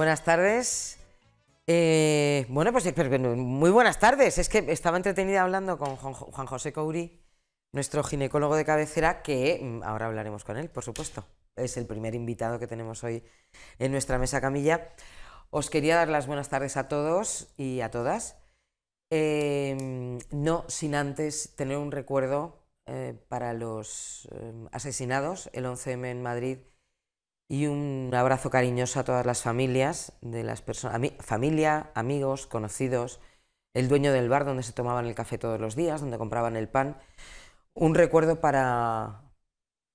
Buenas tardes. Eh, bueno, pues muy buenas tardes. Es que estaba entretenida hablando con Juan José Coury, nuestro ginecólogo de cabecera, que mm, ahora hablaremos con él, por supuesto. Es el primer invitado que tenemos hoy en nuestra mesa camilla. Os quería dar las buenas tardes a todos y a todas. Eh, no sin antes tener un recuerdo eh, para los asesinados el 11M en Madrid y un abrazo cariñoso a todas las familias de las personas, familia, amigos, conocidos, el dueño del bar donde se tomaban el café todos los días, donde compraban el pan. Un recuerdo para,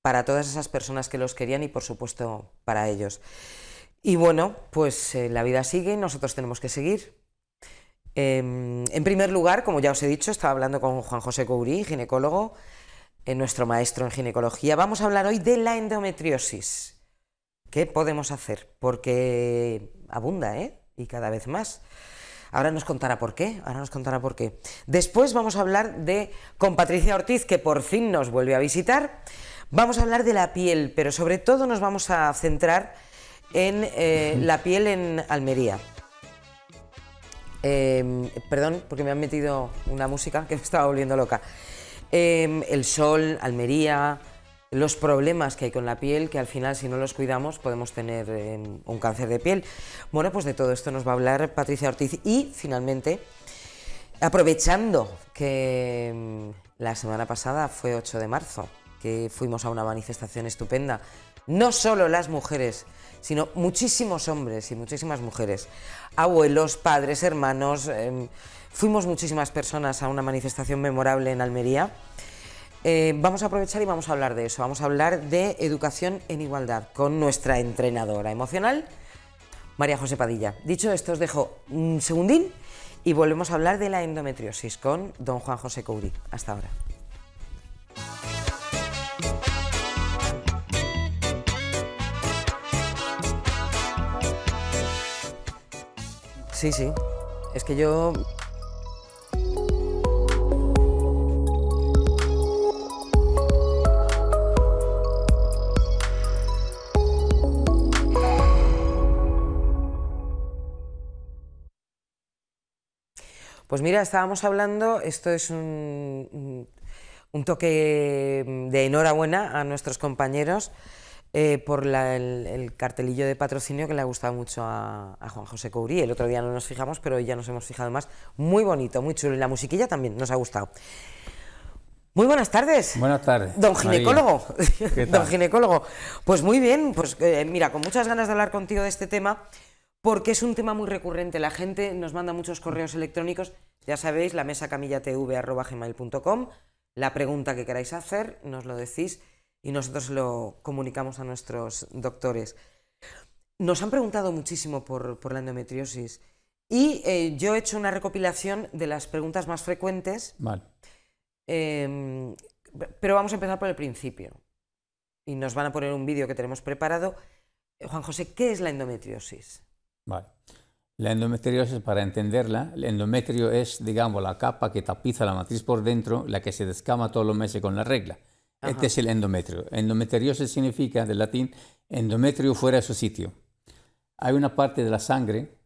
para todas esas personas que los querían y por supuesto para ellos. Y bueno, pues eh, la vida sigue y nosotros tenemos que seguir. Em, en primer lugar, como ya os he dicho, estaba hablando con Juan José Courí, ginecólogo, eh, nuestro maestro en ginecología. Vamos a hablar hoy de la endometriosis. ¿Qué podemos hacer? Porque abunda, ¿eh? Y cada vez más. Ahora nos contará por qué, ahora nos contará por qué. Después vamos a hablar de con Patricia Ortiz, que por fin nos vuelve a visitar. Vamos a hablar de la piel, pero sobre todo nos vamos a centrar en eh, la piel en Almería. Em, perdón, porque me han metido una música que me estaba volviendo loca. Em, el sol, Almería, los problemas que hay con la piel, que al final si no los cuidamos podemos tener eh, un cáncer de piel. Bueno, pues de todo esto nos va a hablar Patricia Ortiz y finalmente, aprovechando que mm, la semana pasada fue 8 de marzo, que fuimos a una manifestación estupenda, no solo las mujeres, sino muchísimos hombres y muchísimas mujeres, abuelos, padres, hermanos, em, fuimos muchísimas personas a una manifestación memorable en Almería eh, vamos a aprovechar y vamos a hablar de eso. Vamos a hablar de educación en igualdad con nuestra entrenadora emocional, María José Padilla. Dicho esto, os dejo un segundín y volvemos a hablar de la endometriosis con don Juan José Couri. Hasta ahora. Sí, sí. Es que yo Pues mira, estábamos hablando, esto es un, un toque mm, de enhorabuena a nuestros compañeros eh, por el, cartelillo de patrocinio que le ha gustado mucho a, Juan José Courí. El otro día no nos fijamos, pero ya nos hemos fijado más. Muy bonito, muy chulo. Y la musiquilla también nos ha gustado. Muy buenas tardes. Buenas tardes. Don ginecólogo. Don ginecólogo. Pues muy bien, pues eh, mira, con muchas ganas de hablar contigo de este tema porque es un tema muy recurrente. La gente nos manda muchos correos electrónicos, ya sabéis, la mesa camillatv.com, la pregunta que queráis hacer, nos lo decís y nosotros lo comunicamos a nuestros doctores. Nos han preguntado muchísimo por, la endometriosis y eh, yo he hecho una recopilación de las preguntas más frecuentes. Vale. Em, pero vamos a empezar por el principio. Y nos van a poner un vídeo que tenemos preparado. Juan José, ¿qué es la endometriosis? Vale. La endometriosis, para entenderla, el endometrio es, digamos, la capa que tapiza la matriz por dentro, la que se descama todos los meses con la regla. Este es el endometrio. Endometriosis significa, del latín, endometrio fuera de su sitio. Hay una parte de la sangre,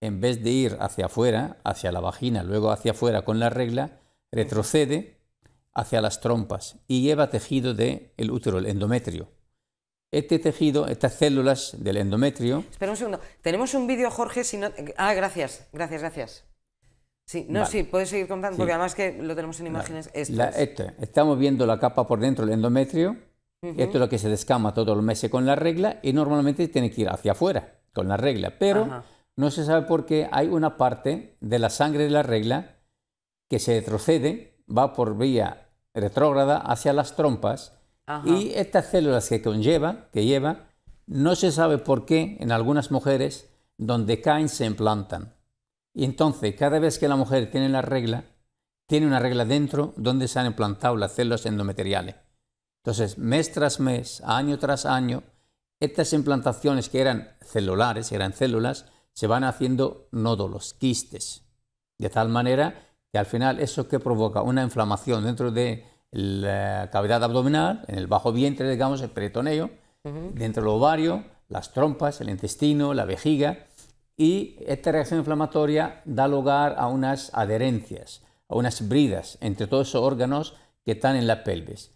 en vez de ir hacia afuera, hacia la vagina, luego hacia afuera con la regla, retrocede hacia las trompas y lleva tejido del el útero, el endometrio este tejido, estas células del endometrio. Espera un segundo. Tenemos un vídeo, Jorge. Si no... Ah, gracias, gracias, gracias. Sí, no, sí, puedes seguir contando, porque además que lo tenemos en imágenes. esto, estamos viendo la capa por dentro del endometrio. Esto es lo que se descama todos los meses con la regla y normalmente tiene que ir hacia afuera con la regla. Pero no se sabe por qué hay una parte de la sangre de la regla que se retrocede, va por vía retrógrada hacia las trompas y estas células que conlleva, que lleva, no se sabe por qué en algunas mujeres donde caen se implantan. Y entonces, cada vez que la mujer tiene la regla, tiene una regla dentro donde se han implantado las células endometriales. Entonces, mes tras mes, año tras año, estas implantaciones que eran celulares, eran células, se van haciendo nódulos, quistes. De tal manera que al final eso que provoca una inflamación dentro de la cavidad abdominal, en el bajo vientre, digamos, el peritoneo, dentro del ovario, las trompas, el intestino, la vejiga, y esta reacción inflamatoria da lugar a unas adherencias, a unas bridas entre todos esos órganos que están en la pelvis.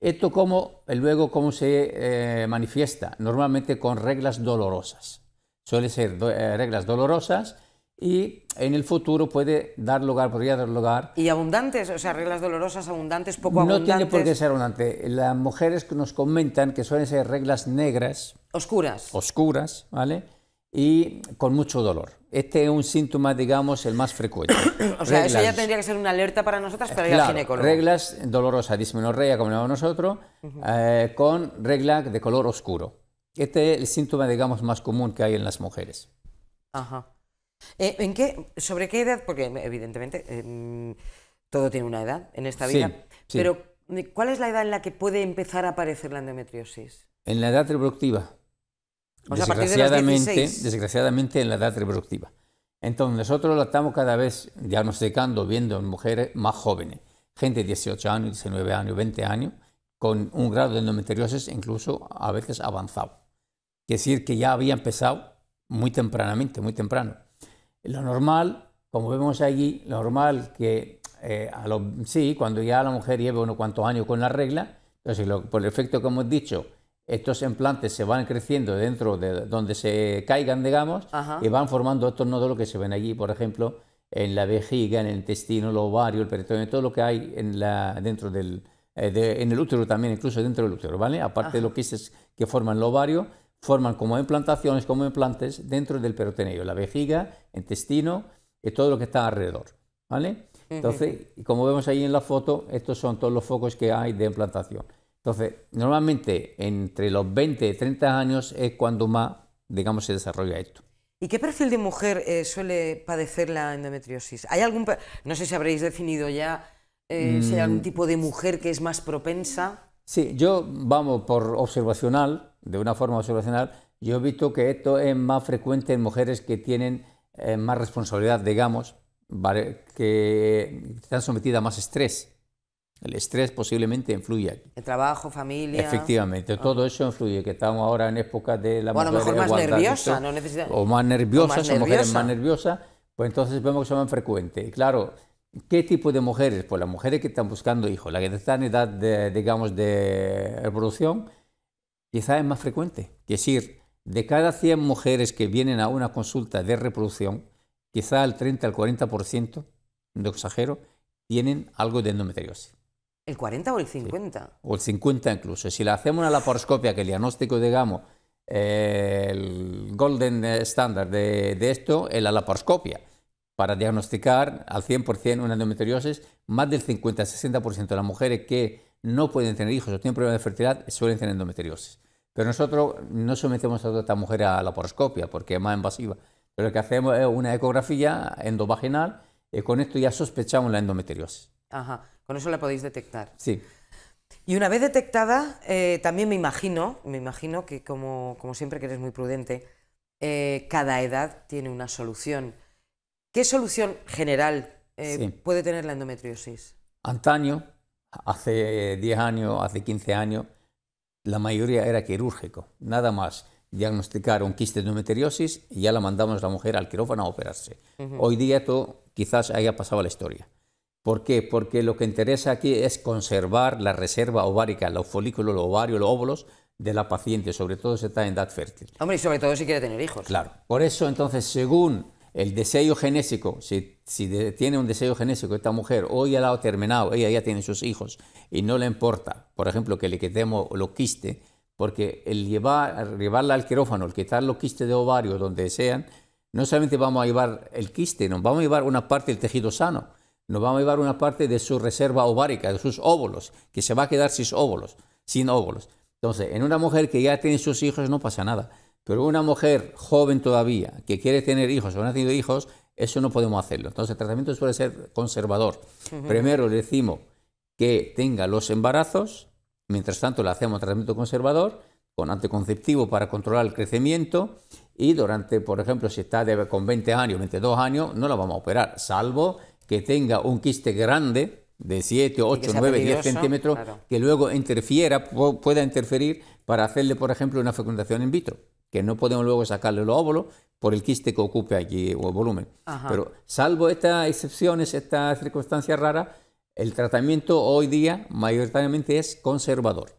Esto cómo, luego cómo se eh, manifiesta, normalmente con reglas dolorosas. Suele ser eh, reglas dolorosas y en el futuro puede dar lugar, podría dar lugar. ¿Y abundantes? O sea, reglas dolorosas, abundantes, poco abundantes. No tiene por qué ser abundante. Las mujeres que nos comentan que suelen ser reglas negras. Oscuras. Oscuras, ¿vale? Y con mucho dolor. Este es un síntoma, digamos, el más frecuente. o sea, eso ya tendría que ser una alerta para nosotras pero ir al ginecólogo. Reglas dolorosas, dismenorrea, como llamamos nosotros, eh, con regla de color oscuro. Este es el síntoma, digamos, más común que hay en las mujeres. Ajá. Eh, ¿En qué, sobre qué edad? Porque em, evidentemente em, todo tiene una edad en esta vida. Pero eh, ¿cuál es la edad en la que puede empezar a aparecer la endometriosis? En la edad reproductiva. desgraciadamente, desgraciadamente en la edad reproductiva. Entonces nosotros la estamos cada vez diagnosticando, viendo en mujeres más jóvenes, gente de 18 años, 19 años, 20 años, con un grado de endometriosis incluso a veces avanzado. Es decir, que ya había empezado muy tempranamente, muy temprano. Lo normal, como vemos allí, lo normal que eh, a sí, cuando ya la mujer lleva unos cuantos años con la regla, entonces por el efecto que hemos dicho, estos implantes se van creciendo dentro de donde se caigan, digamos, y van formando estos nódulos que se ven allí, por ejemplo, en la vejiga, en el intestino, el ovario, el peritoneo, todo lo que hay en la, dentro del, eh, en el útero también, incluso dentro del útero, ¿vale? Aparte de lo que es que forman el ovario, forman como implantaciones, como implantes dentro del peritoneo, la vejiga, intestino y todo lo que está alrededor. ¿vale? Entonces, como vemos ahí en la foto, estos son todos los focos que hay de implantación. Entonces, normalmente entre los 20 y 30 años es cuando más, digamos, se desarrolla esto. ¿Y qué perfil de mujer eh, suele padecer la endometriosis? ¿Hay algún, no sé si habréis definido ya eh, si hay algún mm. tipo de mujer que es más propensa? Sí, yo, vamos, por observacional, de una forma observacional, yo he visto que esto es más frecuente en mujeres que tienen eh, más responsabilidad, digamos, que están sometidas a más estrés. El estrés posiblemente influye aquí. El trabajo, familia. Efectivamente, ah. todo eso influye, que estamos ahora en época de la bueno, mujer. más nerviosa, no necesita... O más nerviosa, o, más nerviosa. o mujeres más nerviosa. pues entonces vemos que son más frecuentes. Y claro, ¿Qué tipo de mujeres? Pues las mujeres que están buscando hijos, las que están en edad, de, digamos, de reproducción, quizás es más frecuente. Es decir, de cada 100 mujeres que vienen a una consulta de reproducción, quizá el 30 al 40%, no exagero, tienen algo de endometriosis. ¿El 40 o el 50? O el 50 incluso. Si le hacemos una laparoscopia, que el diagnóstico, digamos, eh, el golden standard de esto es la laparoscopia para diagnosticar al 100% una endometriosis. Más del 50-60% de las mujeres que no pueden tener hijos o tienen problemas de fertilidad suelen tener endometriosis. Pero nosotros no sometemos a toda esta mujer a la poroscopia porque es más invasiva. Pero lo que hacemos es una ecografía endovaginal y con esto ya sospechamos la endometriosis. Ajá, con eso la podéis detectar. Sí. Y una vez detectada, eh, también me imagino, me imagino que como, siempre que eres muy prudente, eh, cada edad tiene una solución. ¿Qué solución general eh, puede tener la endometriosis? Antaño, hace 10 años, hace 15 años, la mayoría era quirúrgico, nada más. Diagnosticaron quiste de endometriosis y ya la mandamos la mujer al quirófano a operarse. Hoy día todo, quizás haya pasado la historia. ¿Por qué? Porque lo que interesa aquí es conservar la reserva ovárica, los folículos, los ovarios, los óvulos de la paciente, sobre todo si está en edad fértil. Hombre, y sobre todo si quiere tener hijos. Claro. Por eso, entonces, según el deseo genésico, si, tiene un deseo genésico esta mujer, hoy ya la ha terminado, ella ya tiene sus hijos y no le importa, por ejemplo, que le quitemos los quiste, porque el llevar, llevarla al quirófano, el quitar los quistes de ovario donde sean, no solamente vamos a llevar el quiste, nos vamos a llevar una parte del tejido sano, nos vamos a llevar una parte de su reserva ovárica, de sus óvulos, que se va a quedar sin óvulos, sin óvulos. Entonces, en una mujer que ya tiene sus hijos no pasa nada. Pero una mujer joven todavía que quiere tener hijos o no ha tenido hijos, eso no podemos hacerlo. Entonces el tratamiento suele ser conservador. Primero le decimos que tenga los embarazos, mientras tanto le hacemos tratamiento conservador con anticonceptivo para controlar el crecimiento y durante, por ejemplo, si está de, con 20 años, 22 años, no la vamos a operar, salvo que tenga un quiste grande de 7, 8, 9, 10 centímetros que luego interfiera, pueda interferir para hacerle, por ejemplo, una fecundación in vitro que no podemos luego sacarle los óvulos por el quiste que ocupe allí o el volumen. Pero salvo estas excepciones, estas circunstancias raras, el tratamiento hoy día mayoritariamente es conservador.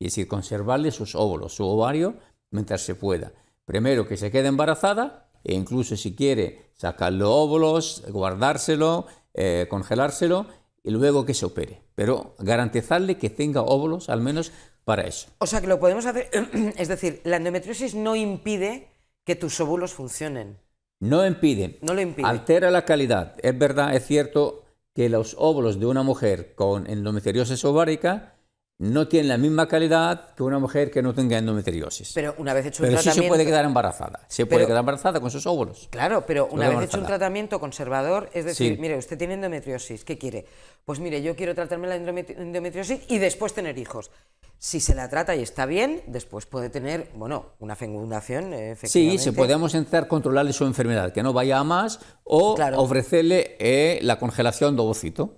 Es decir, conservarle sus óvulos, su ovario, mientras se pueda. Primero que se quede embarazada e incluso si quiere sacarle los óvulos, guardárselo, eh, congelárselo y luego que se opere. Pero garantizarle que tenga óvulos al menos para eso. O sea que lo podemos hacer, es decir, la endometriosis no impide que tus óvulos funcionen. No impide. No lo impide. Altera la calidad. Es verdad, es cierto que los óvulos de una mujer con endometriosis ovárica no tiene la misma calidad que una mujer que no tenga endometriosis. Pero una vez hecho un tratamiento... sí se puede quedar embarazada. Se puede quedar embarazada con sus óvulos. Claro, pero una vez hecho un tratamiento conservador, es decir, mire, usted tiene endometriosis, ¿qué quiere? Pues mire, yo quiero tratarme la endometriosis y después tener hijos. Si se la trata y está bien, después puede tener, bueno, una fecundación, eh, efectivamente. Sí, se podemos intentar controlarle su enfermedad, que no vaya a más, o ofrecerle eh, la congelación de ovocito.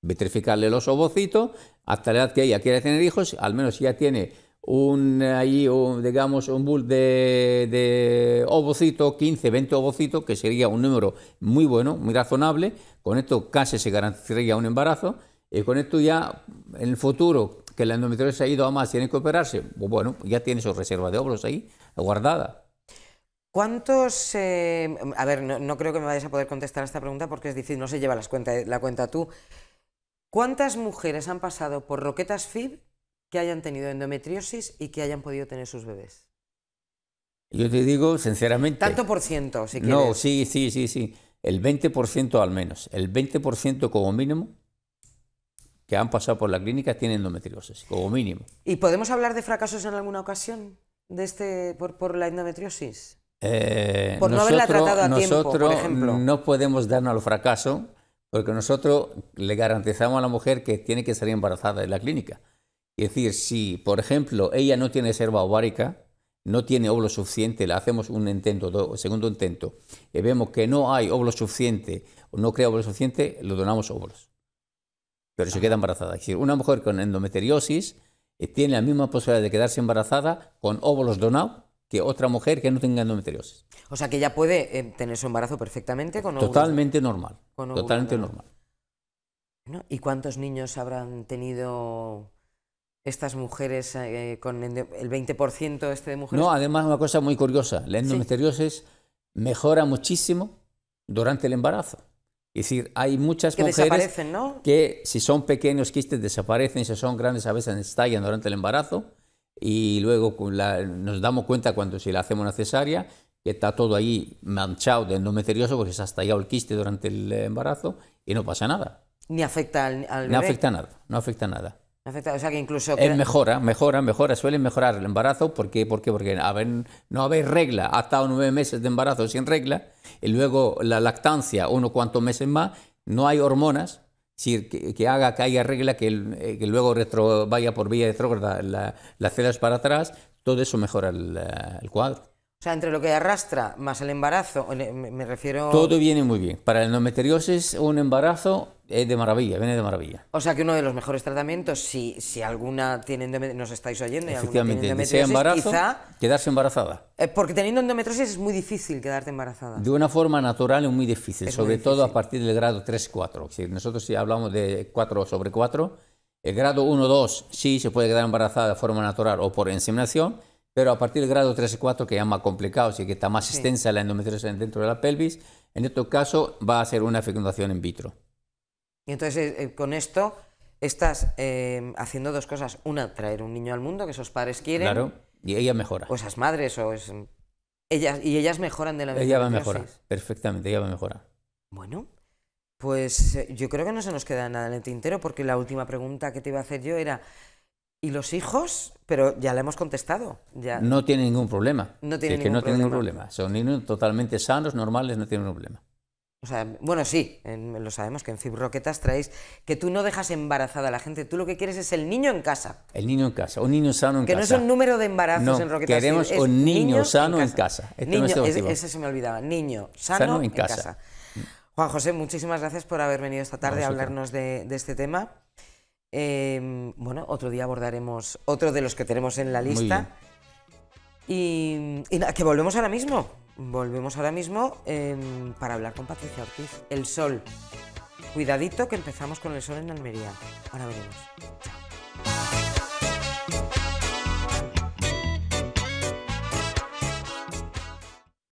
Vitrificarle los ovocitos, hasta la edad que ella quiere tener hijos, al menos ya tiene un, ahí, digamos, un bull de, de 15, 20 ovocitos, que sería un número muy bueno, muy razonable. Con esto casi se garantizaría un embarazo. Y con esto ya, en el futuro, que la endometriosis ha ido a más, tiene que operarse, pues bueno, ya tiene su reserva de óvulos ahí, guardada. ¿Cuántos, eh, a ver, no, creo que me vayas a poder contestar a esta pregunta porque es difícil, no se lleva las la cuenta tú, ¿Cuántas mujeres han pasado por Roquetas FIB que hayan tenido endometriosis y que hayan podido tener sus bebés? Yo te digo sinceramente. ¿Tanto por ciento? Si quieres? no, sí, sí, sí, sí. El 20% al menos. El 20% como mínimo que han pasado por la clínica tienen endometriosis, como mínimo. ¿Y podemos hablar de fracasos en alguna ocasión de este, por, por la endometriosis? Eh, por no haberla tratado a tiempo, por ejemplo. No podemos darnos al fracaso porque nosotros le garantizamos a la mujer que tiene que salir embarazada de la clínica. Es decir, si, por ejemplo, ella no tiene serva ovárica, no tiene óvulo suficiente, le hacemos un intento, segundo intento, y vemos que no hay óvulo suficiente, o no crea óvulo suficiente, le donamos óvulos. Pero se ah. queda embarazada. Es decir, una mujer con endometriosis eh, tiene la misma posibilidad de quedarse embarazada con óvulos donados que otra mujer que no tenga endometriosis. O sea, que ella puede eh, tener su embarazo perfectamente con Totalmente normal. totalmente normal. ¿Y cuántos niños habrán tenido estas mujeres eh, con el 20% este de mujeres? No, además una cosa muy curiosa, la endometriosis mejora muchísimo durante el embarazo. Es decir, hay muchas que mujeres desaparecen, que si son pequeños quistes desaparecen, si son grandes a veces estallan durante el embarazo y luego la, nos damos cuenta cuando si la hacemos necesaria, cesárea que está todo ahí manchado de misterioso porque se ha estallado el quiste durante el embarazo y no pasa nada. Ni afecta al, al No afecta nada, no afecta nada. afecta, o sea que incluso... mejora, mejora, mejora, suele mejorar el embarazo porque, ¿por qué? porque a no habéis regla, ha estado nueve meses de embarazo sin regla y luego la lactancia unos cuantos meses más, no hay hormonas, que, haga que haya regla que, eh, luego retro, vaya por vía retrógrada la, las cedas para atrás, todo eso mejora el eh, cuadro. O sea, entre lo que arrastra más el embarazo, eh, me refiero... Todo viene muy bien. Para la endometriosis, un embarazo es de maravilla, viene de maravilla. O sea, que uno de los mejores tratamientos, si, si alguna tiene endometriosis, nos estáis oyendo, y Efectivamente, tiene endometriosis, quedarse embarazada. Eh, porque teniendo endometriosis es muy difícil quedarte embarazada. De una forma natural es muy difícil, sobre todo a partir del grado 3-4. Si nosotros si hablamos de 4 sobre 4, el grado 1-2 sí se puede quedar embarazada de forma natural o por inseminación, pero a partir del grado 3 y 4, que ya más complicado, así que está más extensa la endometriosis dentro de la pelvis, en este caso va a ser una fecundación in vitro. Y entonces, eh, eh, con esto, estás eh, haciendo dos cosas. Una, traer un niño al mundo que esos padres quieren. Claro, y ella mejora. O esas madres, o es... Ellas, y ellas mejoran de la Ella va a mejorar, perfectamente, ella va a mejorar. Bueno, pues yo creo que no se nos queda nada en el tintero, porque la última pregunta que te iba a hacer yo era ¿Y los hijos? Pero ya le hemos contestado. Ya. No tiene ningún problema. No tiene ningún, que no problema. ningún problema. Son niños totalmente sanos, normales, no tienen ningún problema. O sea, bueno, sí, lo sabemos que en Fibroquetas traéis que tú no dejas embarazada a la gente, tú lo que quieres es el niño en casa. El niño en casa, un niño sano en casa. Que no es un número de embarazos en Roquetas. Queremos un niño, sano en casa. ese se me olvidaba, niño sano, en, casa. Juan José, muchísimas gracias por haber venido esta tarde a, hablarnos de este tema. Em, bueno, otro día abordaremos otro de los que tenemos en la lista. Y, que volvemos ahora mismo. Volvemos ahora mismo em, para hablar con Patricia Ortiz. El sol. Cuidadito que empezamos con el sol en Almería. Ahora veremos. Chao.